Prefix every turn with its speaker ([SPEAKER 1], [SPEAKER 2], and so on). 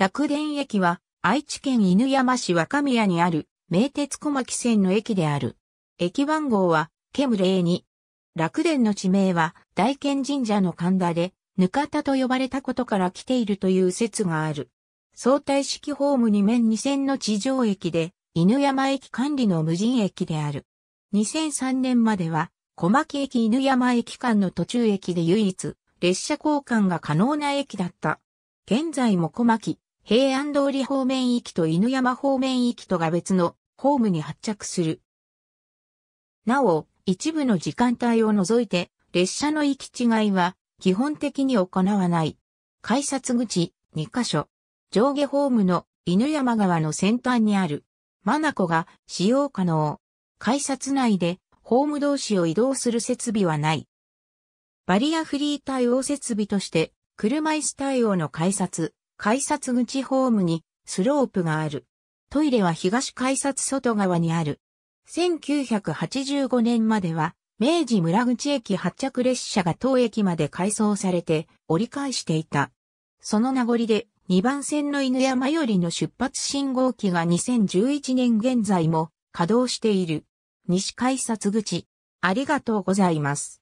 [SPEAKER 1] 楽
[SPEAKER 2] 田駅は愛知県犬山市若宮にある名鉄小牧線の駅である。駅番号は、ケム02。楽田の地名は大賢神社の神田で、ぬかたと呼ばれたことから来ているという説がある。相対式ホーム2面2線の地上駅で、犬山駅管理の無人駅である。2003年までは、小牧駅犬山駅間の途中駅で唯一、列車交換が可能な駅だった。現在も小牧、平安通り方面行きと犬山方面行きとが別のホームに発着する。なお、一部の時間帯を除いて、列車の行き違いは、基本的に行わない。改札口、2カ所。上下ホームの犬山川の先端にある。マナコが使用可能。改札内で、ホーム同士を移動する設備はない。バリアフリー対応設備として、車椅子対応の改札、改札口ホームにスロープがある。トイレは東改札外側にある。1985年までは、明治村口駅発着列車が当駅まで改装されて折り返していた。その名残で2番線の犬山よりの出発信号機が2011年現在も稼働している。西改札口。ありがとうございます。